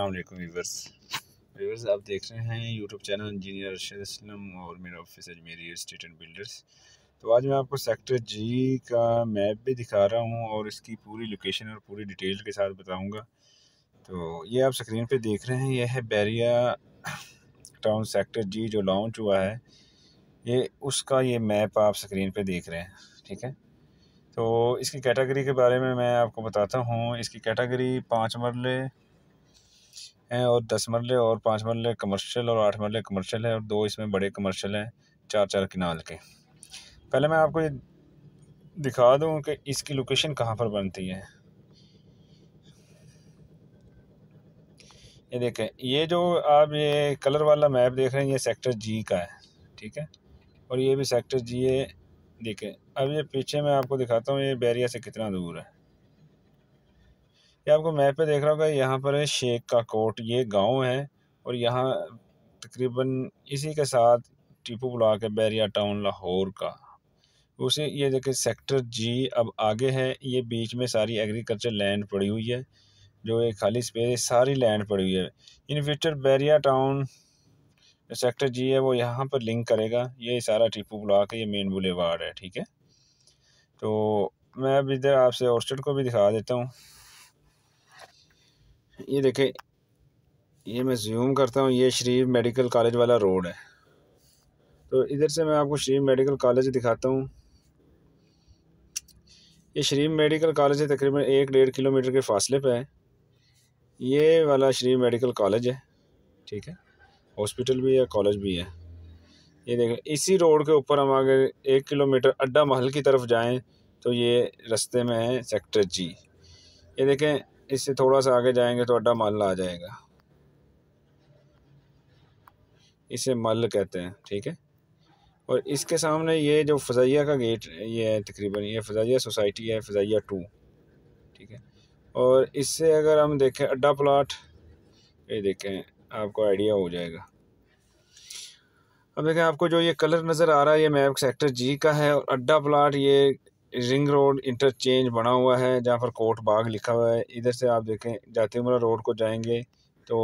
अल्लाह viewers viewers आप देख रहे हैं YouTube channel engineer Arshad Aslam और मेरा office Ajmeri estate and builders तो आज मैं आपको सेक्टर जी का मैप भी दिखा रहा हूँ और इसकी पूरी लोकेशन और पूरी डिटेल के साथ बताऊँगा तो ये आप स्क्रीन पे देख रहे हैं यह है बैरिया टाउन सेक्टर जी जो लॉन्च हुआ है ये उसका ये मैप आप स्क्रीन पे देख रहे हैं ठीक है तो इसकी कैटेगरी के बारे में मैं आपको बताता हूँ इसकी कैटेगरी पाँच मरले हैं और दस मरले और पाँच मरले कमर्शियल और आठ मरले कमर्शियल है और दो इसमें बड़े कमर्शियल हैं चार चार किनाल के पहले मैं आपको ये दिखा दूँ कि इसकी लोकेशन कहाँ पर बनती है ये देखें ये जो आप ये कलर वाला मैप देख रहे हैं ये सेक्टर जी का है ठीक है और ये भी सेक्टर जी है देखें अब ये पीछे मैं आपको दिखाता हूँ ये बैरिया से कितना दूर है ये आपको मैप पे देख रहा होगा यहाँ पर है शेख का कोट ये गांव है और यहाँ तकरीबन इसी के साथ टीपू ब्लॉक है बैरिया टाउन लाहौर का उसे ये देखे सेक्टर जी अब आगे है ये बीच में सारी एग्रीकल्चर लैंड पड़ी हुई है जो एक खाली स्पेस है सारी लैंड पड़ी हुई है in future Bahria town sector G है वो यहाँ पर लिंक करेगा ये सारा टीपू ब्लॉक है ये मेन बुले है ठीक है तो मैं अब इधर आपसे ऑर्चर्ड को भी दिखा देता हूँ ये देखें ये मैं ज्यूम करता हूँ ये शरीफ मेडिकल कॉलेज वाला रोड है तो इधर से मैं आपको शरीफ मेडिकल कॉलेज दिखाता हूँ ये शरीफ मेडिकल कॉलेज है तकरीबन एक डेढ़ किलोमीटर के फासले पे है ये वाला शरीफ मेडिकल कॉलेज है ठीक है हॉस्पिटल भी है कॉलेज भी है ये देखें इसी रोड के ऊपर हम आगे एक किलोमीटर अड्डा महल की तरफ जाएँ तो ये रस्ते में है सेक्टर जी ये देखें इससे थोड़ा सा आगे जाएंगे तो अड्डा मल आ जाएगा इसे मल कहते हैं ठीक है और इसके सामने ये जो फ़जाइया का गेट ये है तकरीबन ये फजाइया सोसाइटी है फ़जाइया टू ठीक है और इससे अगर हम देखें अड्डा प्लाट ये देखें आपको आइडिया हो जाएगा अब देखें आपको जो ये कलर नज़र आ रहा है ये मैप सेक्टर जी का है और अड्डा प्लाट ये रिंग रोड इंटरचेंज बना हुआ है जहाँ पर कोट बाग लिखा हुआ है इधर से आप देखें जाते उमरा रोड को जाएंगे तो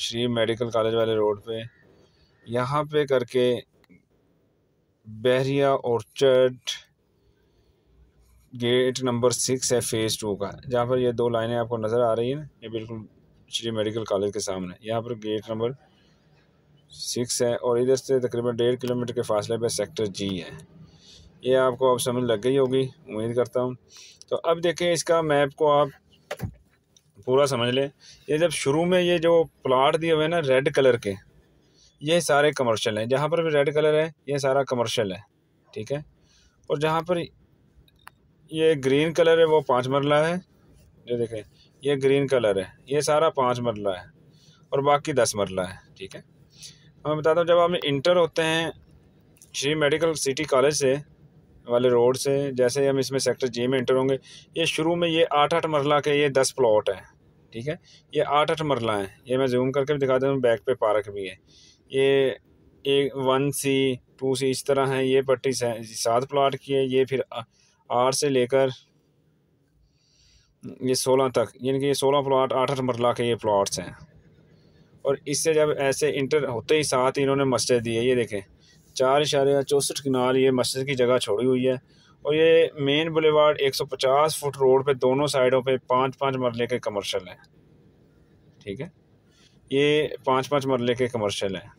श्री मेडिकल कॉलेज वाले रोड पे यहाँ पे करके Bahria orchard gate number six है फेज़ टू का जहाँ पर ये दो लाइनें आपको नज़र आ रही हैं ये बिल्कुल श्री मेडिकल कॉलेज के सामने यहाँ पर गेट नंबर सिक्स है और इधर से तकरीबन डेढ़ किलोमीटर के फासले पर सेक्टर जी है ये आपको अब समझ लग गई होगी उम्मीद करता हूँ तो अब देखें इसका मैप को आप पूरा समझ लें ये जब शुरू में ये जो प्लाट दिए हुए हैं ना रेड कलर के ये सारे कमर्शियल हैं जहाँ पर भी रेड कलर है ये सारा कमर्शियल है ठीक है और जहाँ पर ये ग्रीन कलर है वो पाँच मरला है ये देखें ये ग्रीन कलर है ये सारा पाँच मरला है और बाकी दस मरला है ठीक है मैं बताता हूँ जब हम इंटर होते हैं श्री मेडिकल सिटी कॉलेज से वाले रोड से जैसे ही हम इसमें सेक्टर जे में इंटर होंगे ये शुरू में ये आठ आठ मरला के ये दस प्लॉट हैं ठीक है ये आठ आठ मरला हैं ये मैं जूम करके भी दिखा दूँ बैक पे पार्क भी है ये एक वन सी टू सी इस तरह हैं ये पट्टी सात प्लाट की है ये फिर आठ से लेकर ये सोलह तक यानी कि ये सोलह प्लाट आठ आठ मरला के ये प्लाट्स हैं और इससे जब ऐसे इंटर होते ही साथ ही इन्होंने मस्जिद दी है ये देखें चार इशारे चौंसठ किनार ये मस्जिद की जगह छोड़ी हुई है और ये मेन बुलेवार्ड 150 फुट रोड पे दोनों साइडों पे पाँच पाँच मरले के कमर्शल हैं ठीक है ये पाँच पाँच मरले के कमर्शल हैं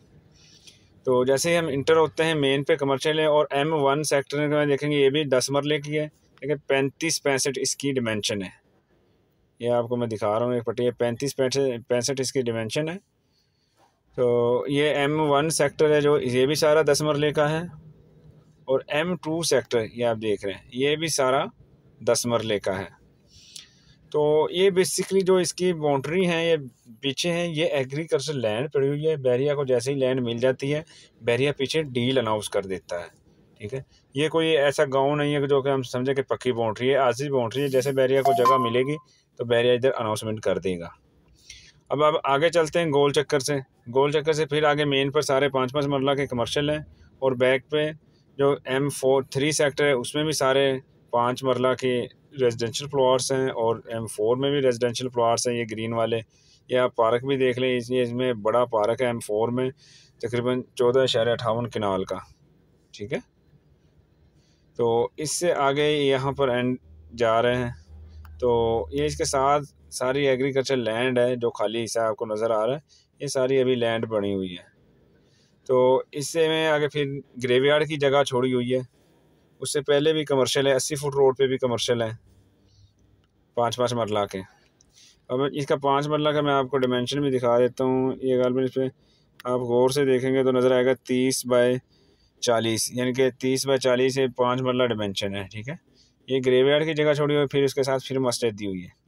तो जैसे ही हम इंटर होते हैं मेन पे कमर्शल है और एम वन सेक्टर में देखेंगे ये भी दस मरले की है लेकिन पैंतीस पैंसठ इसकी डिमेंशन है ये आपको मैं दिखा रहा हूँ एक पट्टी पैंतीस पैंसठ इसकी डिमेंशन है तो ये एम वन सेक्टर है जो ये भी सारा दस मरले का है और एम टू सेक्टर ये आप देख रहे हैं ये भी सारा दस मरले का है तो ये बेसिकली जो इसकी बाउंड्री है ये पीछे हैं ये एग्रीकल्चर लैंड पड़ी हुई है बैरिया को जैसे ही लैंड मिल जाती है बैरिया पीछे डील अनाउंस कर देता है ठीक है ये कोई ऐसा गांव नहीं है जो कि हम समझे कि पक्की बाउंड्री है आज ही बाउंड्री है जैसे बैरिया को जगह मिलेगी तो बैरिया इधर अनाउंसमेंट कर देगा अब अब आगे चलते हैं गोल चक्कर से गोल चक्कर से फिर आगे मेन पर सारे पाँच पाँच मरला के कमर्शल हैं और बैक पे जो एम फोर थ्री सेक्टर है उसमें भी सारे पाँच मरला के रेजिडेंशियल प्लाट्स हैं और एम फोर में भी रेजिडेंशियल प्लाट्स हैं ये ग्रीन वाले ये आप पार्क भी देख लें इसलिए इसमें बड़ा पार्क है एम फोर में तकरीबन चौदह शहर अठावन किनाल का ठीक है तो इससे आगे यहाँ पर एंड जा रहे हैं तो ये इसके साथ सारी एग्रीकल्चर लैंड है जो खाली हिस्सा आपको नज़र आ रहा है ये सारी अभी लैंड बनी हुई है तो इससे में आगे फिर ग्रेवयार्ड की जगह छोड़ी हुई है उससे पहले भी कमर्शियल है अस्सी फुट रोड पे भी कमर्शियल है पाँच पाँच मरला के अब इसका पाँच मरला का मैं आपको डिमेंशन भी दिखा देता हूँ ये गालबन इस पर आप गौर से देखेंगे तो नज़र आएगा तीस बाय चालीस यानी कि तीस बाय चालीस ये पाँच मरला डिमेंशन है ठीक है ये ग्रेवयार्ड की जगह छोड़ी हुई फिर उसके साथ फिर मस्जिद दी हुई है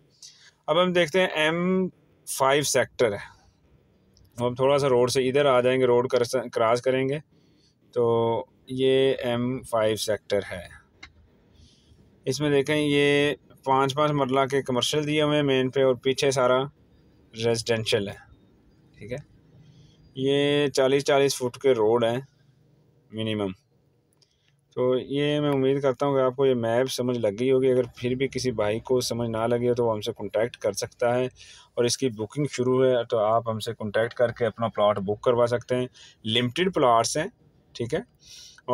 अब हम देखते हैं एम फाइव सेक्टर है हम थोड़ा सा रोड से इधर आ जाएंगे रोड कर, क्रॉस करेंगे तो ये एम फाइव सेक्टर है इसमें देखें ये पाँच पाँच मरला के कमर्शियल दिए हुए हैं मेन पे और पीछे सारा रेजिडेंशियल है ठीक है ये चालीस चालीस फुट के रोड हैं मिनिमम तो ये मैं उम्मीद करता हूँ कि आपको ये मैप समझ लग गई होगी अगर फिर भी किसी भाई को समझ ना लगी हो तो वो हमसे कॉन्टैक्ट कर सकता है और इसकी बुकिंग शुरू है तो आप हमसे कॉन्टैक्ट करके अपना प्लाट बुक करवा सकते हैं लिमिटेड प्लाट्स हैं ठीक है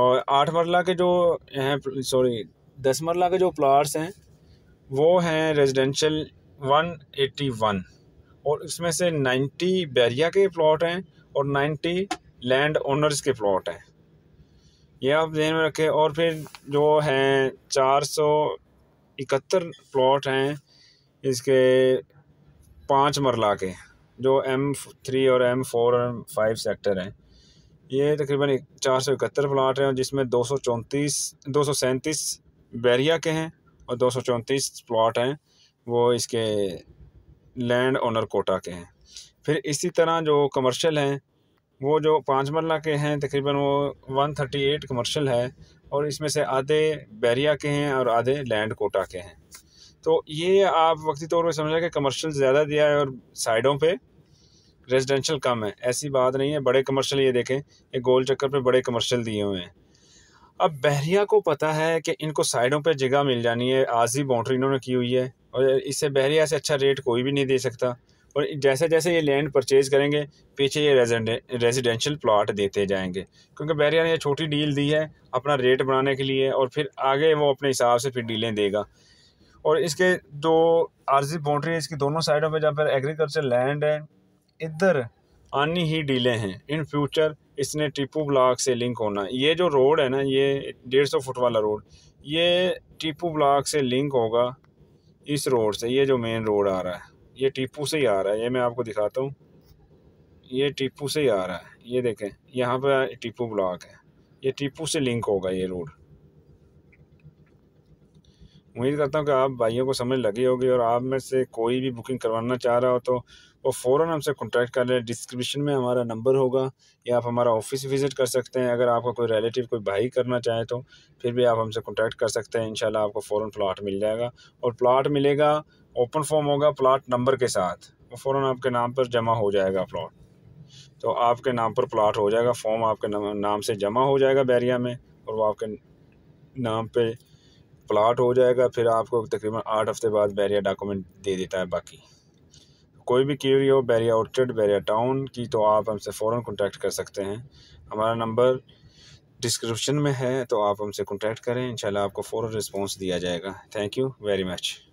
और आठ मरला के जो हैं सॉरी दस मरला के जो प्लाट्स हैं वो हैं रेजिडेंशल वन एटी वन और इसमें से नाइन्टी बैरिया के प्लॉट हैं और नाइन्टी लैंड ओनर्स के प्लॉट हैं ये आप जहन में रखें और फिर जो हैं चार सौ इकहत्तर प्लॉट हैं इसके पाँच मरला के जो एम थ्री और एम फोर और फाइव सेक्टर हैं ये तकरीबन चार सौ इकहत्तर प्लाट हैं और जिसमें दो सौ चौंतीस दो सौ सैंतीस बैरिया के हैं और दो सौ चौंतीस प्लाट हैं वो इसके लैंड ओनर कोटा के हैं फिर इसी तरह जो कमर्शल हैं वो जो पाँच मरला के हैं तकरीबन वो वन थर्टी एट कमर्शल है और इसमें से आधे बैरिया के हैं और आधे लैंड कोटा के हैं तो ये आप वक्ती तौर पर समझा कि कमर्शल ज़्यादा दिया है और साइडों पे रेजिडेंशल कम है ऐसी बात नहीं है बड़े कमर्शल ये देखें ये गोल चक्कर पे बड़े कमर्शल दिए हुए हैं अब बहरिया को पता है कि इनको साइडों पे जगह मिल जानी है आज ही बाउंड्री इन्होंने की हुई है और इससे बहरिया से अच्छा रेट कोई भी नहीं दे सकता और जैसे जैसे ये लैंड परचेज़ करेंगे पीछे ये रेजिडेंशियल प्लाट देते जाएंगे क्योंकि बैरिया ने छोटी डील दी है अपना रेट बनाने के लिए और फिर आगे वो अपने हिसाब से फिर डीलें देगा और इसके जो आर्जी बाउंड्री है इसकी दोनों साइडों पर जहाँ पर एग्रीकल्चर लैंड है इधर आनी ही डीलें हैं इन फ्यूचर इसने टीपू ब्लॉक से लिंक होना ये जो रोड है ना ये डेढ़ सौ फुट वाला रोड ये टीपू ब्लॉक से लिंक होगा इस रोड से ये जो मेन रोड आ रहा है ये टीपू से ही आ रहा है ये मैं आपको दिखाता हूँ ये टीपू से ही आ रहा है ये देखें यहाँ पर टीपू ब्लॉक है ये टीपू से लिंक होगा ये रोड उम्मीद करता हूँ कि आप भाइयों को समझ लगी होगी और आप में से कोई भी बुकिंग करवाना चाह रहा हो तो वो फ़ौर हमसे कॉन्टैक्ट कर लें डिस्क्रिप्शन में हमारा नंबर होगा या आप हमारा ऑफिस विज़िट कर सकते हैं अगर आपका कोई रिलेटिव कोई भाई करना चाहे तो फिर भी आप हमसे कॉन्टैक्ट कर सकते हैं इन आपको फ़ौर प्लाट मिल जाएगा और प्लाट मिलेगा ओपन फॉर्म होगा प्लाट नंबर के साथ वो फ़ौरन आपके नाम पर जमा हो जाएगा प्लाट तो आपके नाम पर प्लाट हो जाएगा फॉर्म आपके नाम से जमा हो जाएगा बैरिया में और वो आपके नाम पे प्लाट हो जाएगा फिर आपको तकरीबन आठ हफ्ते बाद बैरिया डॉक्यूमेंट दे देता है बाकी कोई भी क्यूरी हो बैरिया आउटलेट बैरिया टाउन की तो आप हमसे फ़ौर कॉन्टेक्ट कर सकते हैं हमारा नंबर डिस्क्रिप्शन में है तो आप हमसे कॉन्टेक्ट करें इंशाल्लाह आपको फ़ौर रिस्पॉन्स दिया जाएगा थैंक यू वेरी मच